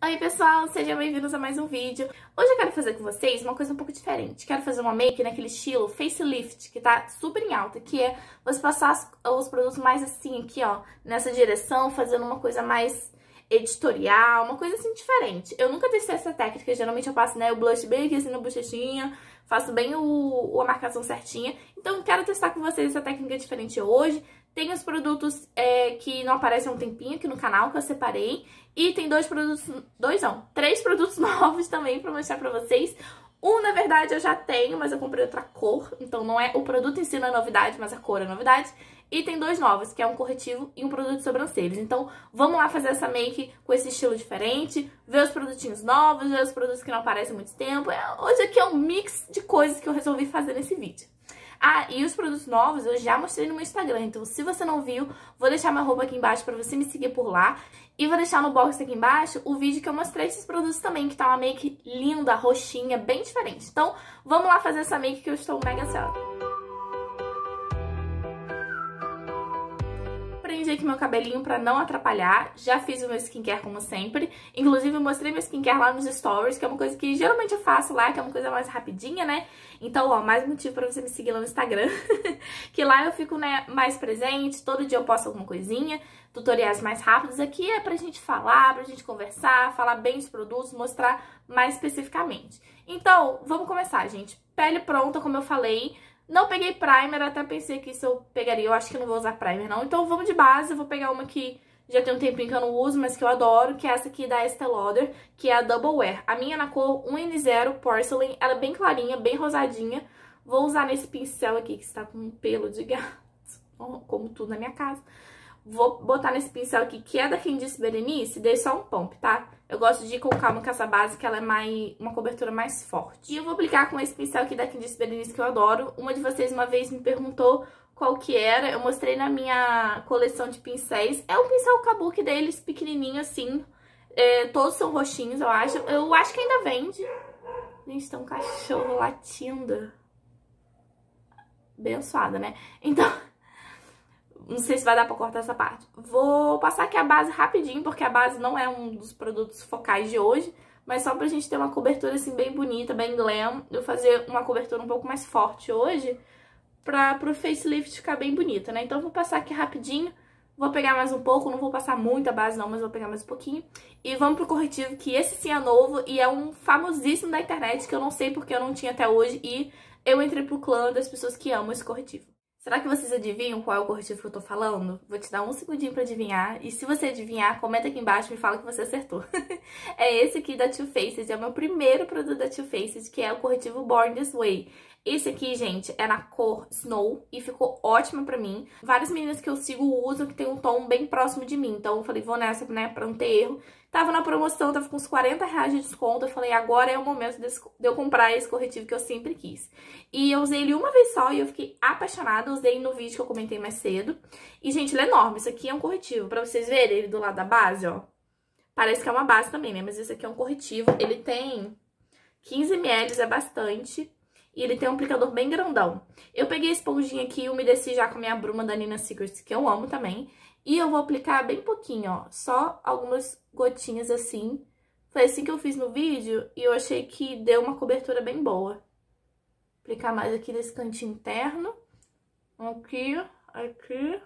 Oi pessoal, sejam bem-vindos a mais um vídeo. Hoje eu quero fazer com vocês uma coisa um pouco diferente. Quero fazer uma make naquele estilo facelift, que tá super em alta, que é você passar os produtos mais assim aqui, ó, nessa direção, fazendo uma coisa mais editorial, uma coisa assim diferente. Eu nunca testei essa técnica, geralmente eu passo, né, o blush bem aqui assim na bochechinha, faço bem o, a marcação certinha. Então quero testar com vocês essa técnica diferente hoje. Tem os produtos é, que não aparecem há um tempinho aqui no canal, que eu separei. E tem dois produtos... Dois não. Três produtos novos também pra mostrar pra vocês. Um, na verdade, eu já tenho, mas eu comprei outra cor. Então, não é o produto em si não é novidade, mas a cor é novidade. E tem dois novos, que é um corretivo e um produto de sobrancelhas. Então, vamos lá fazer essa make com esse estilo diferente. Ver os produtinhos novos, ver os produtos que não aparecem há muito tempo. É, hoje aqui é um mix de coisas que eu resolvi fazer nesse vídeo. Ah, e os produtos novos eu já mostrei no meu Instagram, então se você não viu, vou deixar minha roupa aqui embaixo pra você me seguir por lá. E vou deixar no box aqui embaixo o vídeo que eu mostrei esses produtos também, que tá uma make linda, roxinha, bem diferente. Então, vamos lá fazer essa make que eu estou mega ansiosa. prendi aqui meu cabelinho pra não atrapalhar. Já fiz o meu skincare como sempre. Inclusive, eu mostrei meu skincare lá nos stories, que é uma coisa que geralmente eu faço lá, que é uma coisa mais rapidinha, né? Então, ó, mais motivo pra você me seguir lá no Instagram. que lá eu fico, né, mais presente, todo dia eu posto alguma coisinha tutoriais mais rápidos. Aqui é pra gente falar, pra gente conversar, falar bem dos produtos, mostrar mais especificamente. Então, vamos começar, gente. Pele pronta, como eu falei. Não peguei primer, até pensei que isso eu pegaria. Eu acho que não vou usar primer, não. Então vamos de base, eu vou pegar uma que já tem um tempinho que eu não uso, mas que eu adoro, que é essa aqui da Estée Lauder, que é a Double Wear. A minha é na cor 1N0 Porcelain, ela é bem clarinha, bem rosadinha. Vou usar nesse pincel aqui, que está com um pelo de gato, como tudo na minha casa. Vou botar nesse pincel aqui, que é da Quem Disse Berenice, dei só um pump, tá? Eu gosto de ir com calma com essa base, que ela é mais, uma cobertura mais forte. E eu vou aplicar com esse pincel aqui da Quem Disse Berenice, que eu adoro. Uma de vocês uma vez me perguntou qual que era, eu mostrei na minha coleção de pincéis. É um pincel kabuki deles, pequenininho assim, é, todos são roxinhos, eu acho. Eu acho que ainda vende. Gente, tem tá um cachorro latindo. Abençoada, né? Então... Não sei se vai dar pra cortar essa parte. Vou passar aqui a base rapidinho, porque a base não é um dos produtos focais de hoje. Mas só pra gente ter uma cobertura, assim, bem bonita, bem glam. Eu fazer uma cobertura um pouco mais forte hoje, pra, pro facelift ficar bem bonito, né? Então vou passar aqui rapidinho. Vou pegar mais um pouco, não vou passar muita base não, mas vou pegar mais um pouquinho. E vamos pro corretivo, que esse sim é novo e é um famosíssimo da internet, que eu não sei porque eu não tinha até hoje. E eu entrei pro clã das pessoas que amam esse corretivo. Será que vocês adivinham qual é o corretivo que eu tô falando? Vou te dar um segundinho pra adivinhar. E se você adivinhar, comenta aqui embaixo e me fala que você acertou. é esse aqui da Too Faced. É o meu primeiro produto da Too Faced, que é o corretivo Born This Way. Esse aqui, gente, é na cor Snow e ficou ótimo pra mim. Várias meninas que eu sigo usam que tem um tom bem próximo de mim. Então eu falei, vou nessa, né, pra não ter erro. Tava na promoção, tava com uns 40 reais de desconto. Eu falei, agora é o momento de eu comprar esse corretivo que eu sempre quis. E eu usei ele uma vez só e eu fiquei apaixonada. Usei no vídeo que eu comentei mais cedo. E, gente, ele é enorme. Isso aqui é um corretivo. Pra vocês verem ele do lado da base, ó. Parece que é uma base também, né? Mas esse aqui é um corretivo. Ele tem 15 ml, é bastante. E ele tem um aplicador bem grandão. Eu peguei a esponjinha aqui e umedeci já com a minha bruma da Nina Secrets, que eu amo também. E eu vou aplicar bem pouquinho, ó, só algumas gotinhas assim. Foi assim que eu fiz no vídeo e eu achei que deu uma cobertura bem boa. Aplicar mais aqui nesse cantinho interno. Aqui, aqui.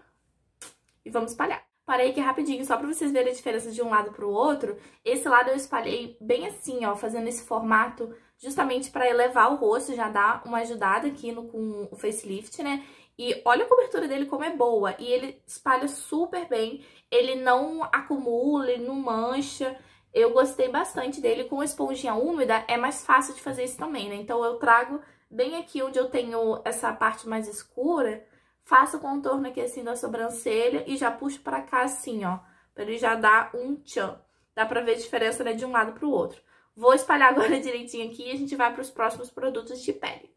E vamos espalhar. Parei aqui rapidinho, só pra vocês verem a diferença de um lado pro outro. Esse lado eu espalhei bem assim, ó, fazendo esse formato justamente pra elevar o rosto, já dar uma ajudada aqui no, com o facelift, né? E olha a cobertura dele como é boa. E ele espalha super bem. Ele não acumula, ele não mancha. Eu gostei bastante dele. Com esponjinha úmida é mais fácil de fazer isso também, né? Então eu trago bem aqui onde eu tenho essa parte mais escura. Faço o contorno aqui assim da sobrancelha e já puxo pra cá assim, ó. Pra ele já dar um tchan. Dá pra ver a diferença, né, de um lado pro outro. Vou espalhar agora direitinho aqui e a gente vai pros próximos produtos de pele.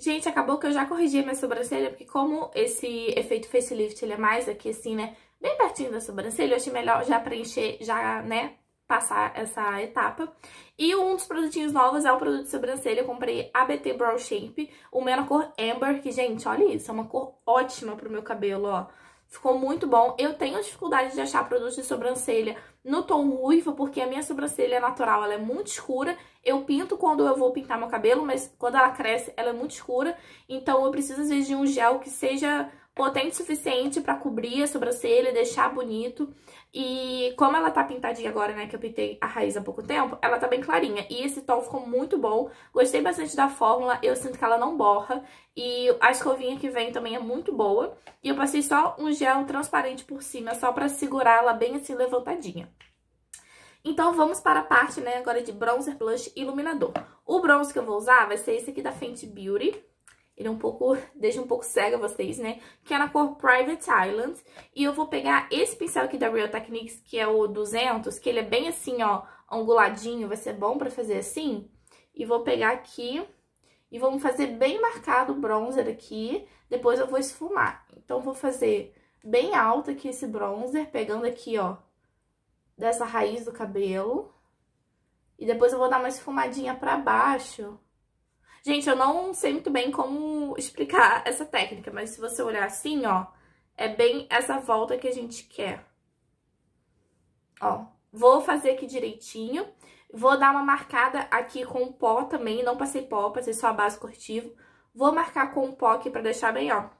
Gente, acabou que eu já corrigi a minha sobrancelha, porque como esse efeito facelift, ele é mais aqui assim, né, bem pertinho da sobrancelha, eu achei melhor já preencher, já, né, passar essa etapa. E um dos produtinhos novos é o produto de sobrancelha, eu comprei ABT Brow Shape, o meu na cor Amber, que, gente, olha isso, é uma cor ótima pro meu cabelo, ó. Ficou muito bom. Eu tenho dificuldade de achar produtos de sobrancelha no tom ruivo, porque a minha sobrancelha é natural, ela é muito escura. Eu pinto quando eu vou pintar meu cabelo, mas quando ela cresce, ela é muito escura. Então, eu preciso, às vezes, de um gel que seja potente o suficiente para cobrir a sobrancelha, deixar bonito. E como ela tá pintadinha agora, né, que eu pintei a raiz há pouco tempo, ela tá bem clarinha. E esse tom ficou muito bom. Gostei bastante da fórmula, eu sinto que ela não borra. E a escovinha que vem também é muito boa. E eu passei só um gel transparente por cima, só pra segurar ela bem assim levantadinha. Então vamos para a parte, né, agora de bronzer, blush e iluminador. O bronze que eu vou usar vai ser esse aqui da Fenty Beauty. Ele é um pouco, deixa um pouco cega vocês, né? Que é na cor Private Island. E eu vou pegar esse pincel aqui da Real Techniques, que é o 200, que ele é bem assim, ó, anguladinho. Vai ser bom pra fazer assim. E vou pegar aqui e vamos fazer bem marcado o bronzer aqui. Depois eu vou esfumar. Então, vou fazer bem alto aqui esse bronzer, pegando aqui, ó, dessa raiz do cabelo. E depois eu vou dar uma esfumadinha pra baixo Gente, eu não sei muito bem como explicar essa técnica, mas se você olhar assim, ó, é bem essa volta que a gente quer. Ó, vou fazer aqui direitinho. Vou dar uma marcada aqui com pó também, não passei pó, passei só a base corretivo. Vou marcar com pó aqui pra deixar bem, ó,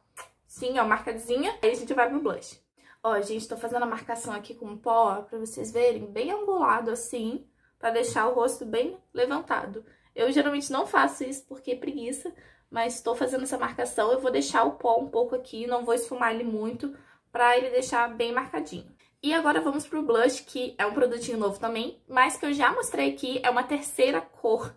sim, ó, marcadinha. Aí a gente vai pro blush. Ó, gente, tô fazendo a marcação aqui com pó, ó, pra vocês verem, bem angulado assim, pra deixar o rosto bem levantado. Eu geralmente não faço isso porque é preguiça, mas estou fazendo essa marcação. Eu vou deixar o pó um pouco aqui, não vou esfumar ele muito, para ele deixar bem marcadinho. E agora vamos pro blush, que é um produtinho novo também, mas que eu já mostrei aqui, é uma terceira cor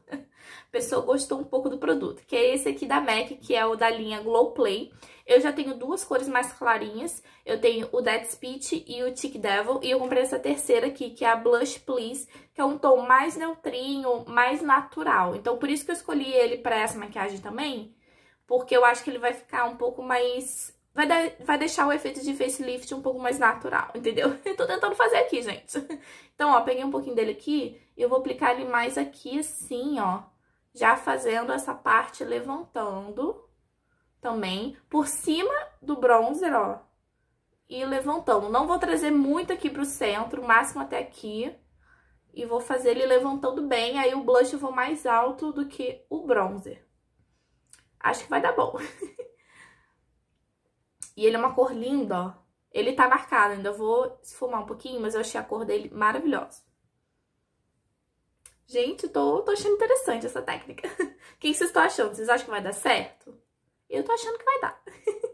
a pessoa gostou um pouco do produto, que é esse aqui da MAC, que é o da linha Glow Play. Eu já tenho duas cores mais clarinhas, eu tenho o Dead Speech e o Tick Devil, e eu comprei essa terceira aqui, que é a Blush Please, que é um tom mais neutrinho, mais natural. Então, por isso que eu escolhi ele pra essa maquiagem também, porque eu acho que ele vai ficar um pouco mais vai, vai deixar o efeito de facelift um pouco mais natural, entendeu? Eu tô tentando fazer aqui, gente. Então, ó, peguei um pouquinho dele aqui e eu vou aplicar ele mais aqui, assim, ó já fazendo essa parte levantando também por cima do bronzer, ó. E levantando. Não vou trazer muito aqui pro centro, máximo até aqui. E vou fazer ele levantando bem, aí o blush eu vou mais alto do que o bronzer. Acho que vai dar bom. e ele é uma cor linda, ó. Ele tá marcado, ainda vou esfumar um pouquinho, mas eu achei a cor dele maravilhosa. Gente, tô, tô achando interessante essa técnica. O que vocês estão achando? Vocês acham que vai dar certo? Eu tô achando que vai dar.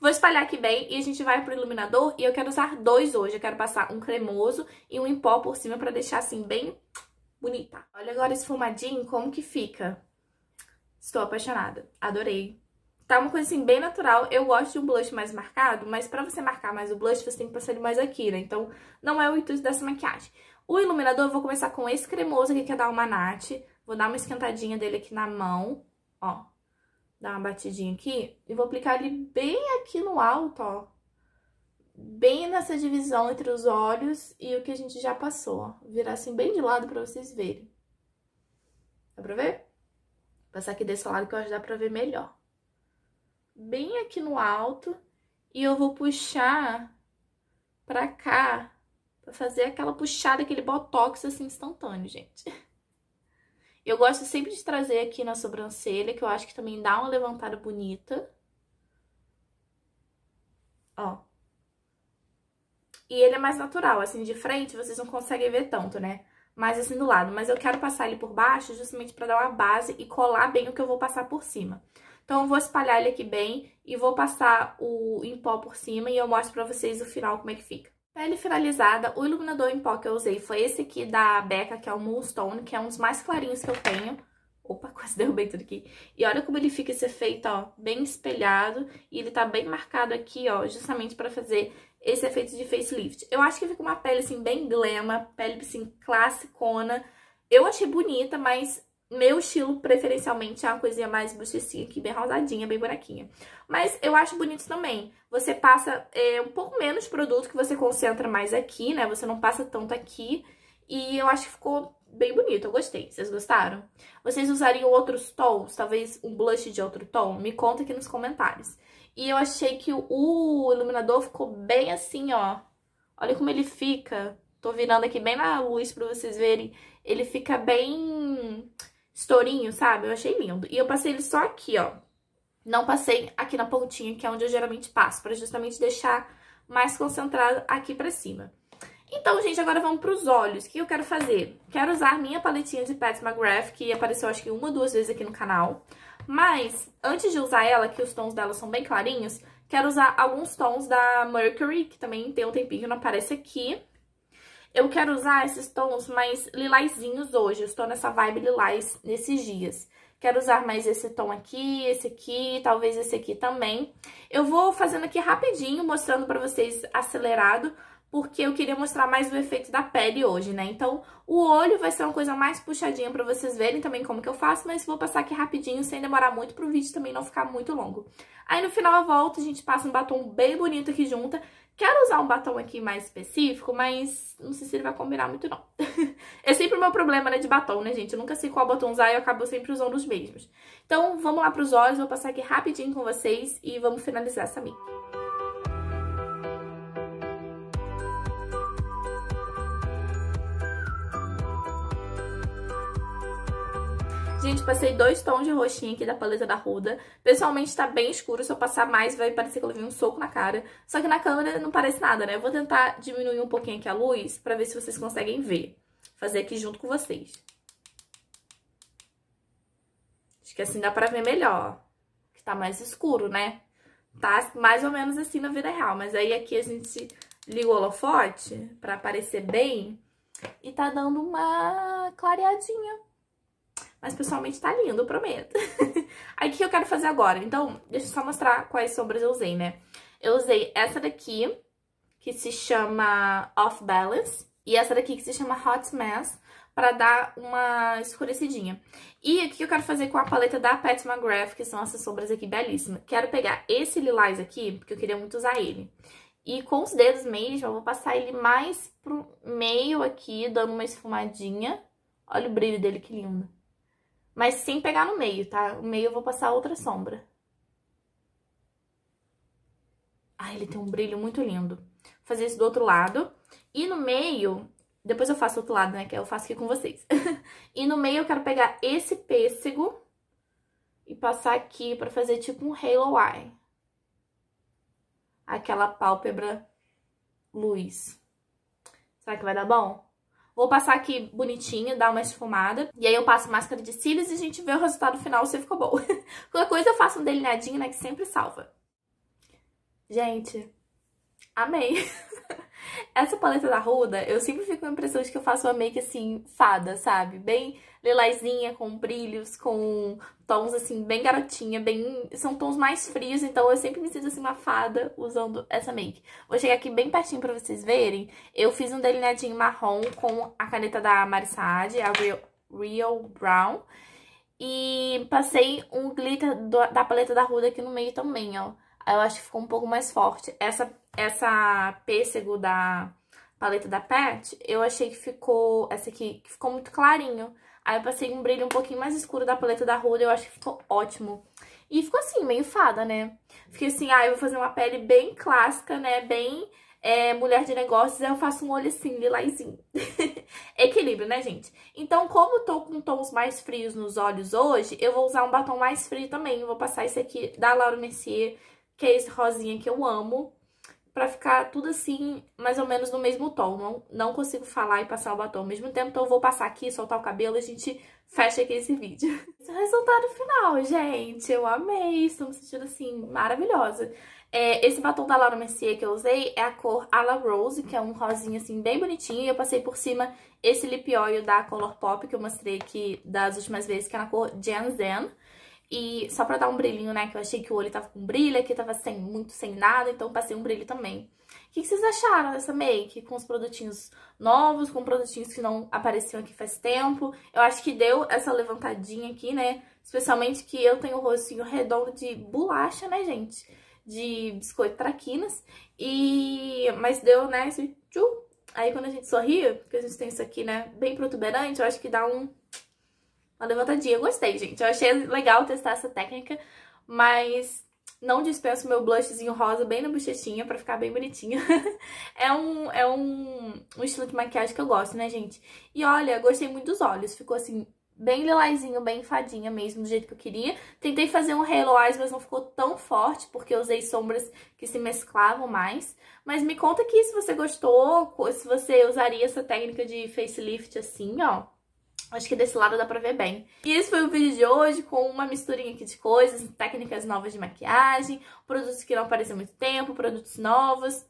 Vou espalhar aqui bem e a gente vai pro iluminador. E eu quero usar dois hoje. Eu quero passar um cremoso e um em pó por cima pra deixar assim bem bonita. Olha agora esse fumadinho, como que fica? Estou apaixonada. Adorei. Tá uma coisa assim bem natural. Eu gosto de um blush mais marcado, mas pra você marcar mais o blush, você tem que passar ele mais aqui, né? Então não é o intuito dessa maquiagem. O iluminador eu vou começar com esse cremoso aqui, que é da Almanate. Vou dar uma esquentadinha dele aqui na mão, ó. Dar uma batidinha aqui e vou aplicar ele bem aqui no alto, ó. Bem nessa divisão entre os olhos e o que a gente já passou, ó. Virar assim bem de lado pra vocês verem. Dá pra ver? Vou passar aqui desse lado que eu acho que dá pra ver melhor. Bem aqui no alto. E eu vou puxar pra cá fazer aquela puxada, aquele botox assim instantâneo, gente. Eu gosto sempre de trazer aqui na sobrancelha, que eu acho que também dá uma levantada bonita. Ó. E ele é mais natural, assim, de frente vocês não conseguem ver tanto, né? Mas assim do lado. Mas eu quero passar ele por baixo justamente pra dar uma base e colar bem o que eu vou passar por cima. Então eu vou espalhar ele aqui bem e vou passar o em pó por cima e eu mostro pra vocês o final como é que fica. Pele finalizada, o iluminador em pó que eu usei foi esse aqui da Becca, que é o Moonstone, que é um dos mais clarinhos que eu tenho. Opa, quase derrubei tudo aqui. E olha como ele fica esse efeito, ó, bem espelhado. E ele tá bem marcado aqui, ó, justamente pra fazer esse efeito de facelift. Eu acho que fica uma pele, assim, bem glema, pele, assim, classicona. Eu achei bonita, mas meu estilo, preferencialmente, é uma coisinha mais bochecinha aqui, bem rosadinha, bem buraquinha. Mas eu acho bonito também. Você passa é, um pouco menos produto, que você concentra mais aqui, né? Você não passa tanto aqui. E eu acho que ficou bem bonito, eu gostei. Vocês gostaram? Vocês usariam outros tons? Talvez um blush de outro tom? Me conta aqui nos comentários. E eu achei que o iluminador ficou bem assim, ó. Olha como ele fica. Tô virando aqui bem na luz pra vocês verem. Ele fica bem estourinho, sabe? Eu achei lindo. E eu passei ele só aqui, ó. Não passei aqui na pontinha, que é onde eu geralmente passo, pra justamente deixar mais concentrado aqui pra cima. Então, gente, agora vamos pros olhos. O que eu quero fazer? Quero usar minha paletinha de Pat McGrath, que apareceu acho que uma ou duas vezes aqui no canal. Mas, antes de usar ela, que os tons dela são bem clarinhos, quero usar alguns tons da Mercury, que também tem um tempinho, não aparece aqui. Eu quero usar esses tons mais lilazinhos hoje, eu estou nessa vibe lilás nesses dias. Quero usar mais esse tom aqui, esse aqui, talvez esse aqui também. Eu vou fazendo aqui rapidinho, mostrando pra vocês acelerado, porque eu queria mostrar mais o efeito da pele hoje, né? Então, o olho vai ser uma coisa mais puxadinha pra vocês verem também como que eu faço, mas vou passar aqui rapidinho, sem demorar muito, pro vídeo também não ficar muito longo. Aí, no final, eu volto, a gente passa um batom bem bonito aqui junta, Quero usar um batom aqui mais específico, mas não sei se ele vai combinar muito, não. é sempre o meu problema, né, de batom, né, gente? Eu nunca sei qual batom usar e eu acabo sempre usando os mesmos. Então, vamos lá pros olhos, vou passar aqui rapidinho com vocês e vamos finalizar essa make. gente, passei dois tons de roxinho aqui da paleta da Ruda. Pessoalmente tá bem escuro, se eu passar mais vai parecer que eu levei um soco na cara. Só que na câmera não parece nada, né? Eu vou tentar diminuir um pouquinho aqui a luz pra ver se vocês conseguem ver. Fazer aqui junto com vocês. Acho que assim dá pra ver melhor, que tá mais escuro, né? Tá mais ou menos assim na vida real, mas aí aqui a gente liga o holofote pra aparecer bem e tá dando uma clareadinha. Mas pessoalmente tá lindo, eu prometo. Aí o que eu quero fazer agora? Então, deixa eu só mostrar quais sombras eu usei, né? Eu usei essa daqui, que se chama Off Balance, e essa daqui que se chama Hot Mess, pra dar uma escurecidinha. E o que eu quero fazer com a paleta da Pat McGrath, que são essas sombras aqui belíssimas. Quero pegar esse lilás aqui, porque eu queria muito usar ele. E com os dedos mesmo, eu vou passar ele mais pro meio aqui, dando uma esfumadinha. Olha o brilho dele, que lindo. Mas sem pegar no meio, tá? O meio eu vou passar outra sombra. Ah, ele tem um brilho muito lindo. Vou fazer isso do outro lado. E no meio, depois eu faço do outro lado, né? Que eu faço aqui com vocês. e no meio eu quero pegar esse pêssego e passar aqui pra fazer tipo um halo eye. Aquela pálpebra luz. Será que vai dar bom? Vou passar aqui bonitinho, dar uma esfumada. E aí eu passo máscara de cílios e a gente vê o resultado final se ficou bom. Qualquer coisa eu faço um delineadinho, né, que sempre salva. Gente, amei! Essa paleta da Ruda, eu sempre fico com a impressão de que eu faço uma make assim, fada, sabe? Bem lilazinha, com brilhos, com tons assim, bem garotinha, bem... São tons mais frios, então eu sempre me sinto assim uma fada usando essa make. Vou chegar aqui bem pertinho pra vocês verem. Eu fiz um delineadinho marrom com a caneta da Marisade, a Real, Real Brown. E passei um glitter da paleta da Ruda aqui no meio também, ó eu acho que ficou um pouco mais forte. Essa, essa pêssego da paleta da Pat, eu achei que ficou, essa aqui, que ficou muito clarinho. Aí eu passei um brilho um pouquinho mais escuro da paleta da Huda, eu acho que ficou ótimo. E ficou assim, meio fada, né? Fiquei assim, ah, eu vou fazer uma pele bem clássica, né? Bem é, mulher de negócios, aí eu faço um olho assim, lilazinho. Equilíbrio, né, gente? Então, como eu tô com tons mais frios nos olhos hoje, eu vou usar um batom mais frio também. vou passar esse aqui da Laura Mercier, que é esse rosinha que eu amo, pra ficar tudo assim, mais ou menos no mesmo tom. Não, não consigo falar e passar o batom ao mesmo tempo, então eu vou passar aqui, soltar o cabelo e a gente fecha aqui esse vídeo. Esse é o resultado final, gente. Eu amei, estou me sentindo assim, maravilhosa. É, esse batom da Laura Mercier que eu usei é a cor La Rose, que é um rosinha assim bem bonitinho. E eu passei por cima esse lip oil da Color Pop que eu mostrei aqui das últimas vezes, que é na cor Gen Zen. E só pra dar um brilhinho, né, que eu achei que o olho tava com brilho, aqui tava sem, muito sem nada, então passei um brilho também. O que, que vocês acharam dessa make? Com os produtinhos novos, com produtinhos que não apareciam aqui faz tempo. Eu acho que deu essa levantadinha aqui, né? Especialmente que eu tenho o rostinho redondo de bolacha, né, gente? De biscoito traquinas. E... Mas deu, né, esse tchum. Aí quando a gente sorri, porque a gente tem isso aqui, né, bem protuberante, eu acho que dá um uma levantadinha. Eu gostei, gente. Eu achei legal testar essa técnica, mas não dispenso meu blushzinho rosa bem na bochechinha pra ficar bem bonitinha. é um, é um, um estilo de maquiagem que eu gosto, né, gente? E olha, gostei muito dos olhos. Ficou assim, bem lilazinho, bem fadinha mesmo, do jeito que eu queria. Tentei fazer um halo eyes, mas não ficou tão forte, porque eu usei sombras que se mesclavam mais. Mas me conta aqui se você gostou, se você usaria essa técnica de facelift assim, ó. Acho que desse lado dá pra ver bem. E esse foi o vídeo de hoje, com uma misturinha aqui de coisas, técnicas novas de maquiagem, produtos que não aparecem muito tempo, produtos novos.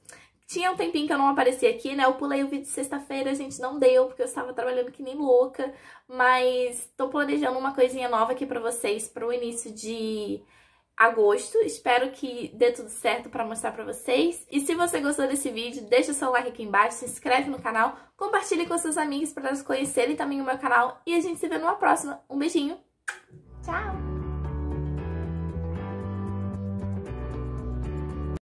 Tinha um tempinho que eu não aparecia aqui, né? Eu pulei o vídeo de sexta-feira, gente, não deu, porque eu estava trabalhando que nem louca. Mas tô planejando uma coisinha nova aqui pra vocês, pro início de agosto. Espero que dê tudo certo para mostrar para vocês. E se você gostou desse vídeo, deixa seu like aqui embaixo, se inscreve no canal, compartilhe com seus amigos para eles conhecerem também o meu canal. E a gente se vê numa próxima. Um beijinho, tchau!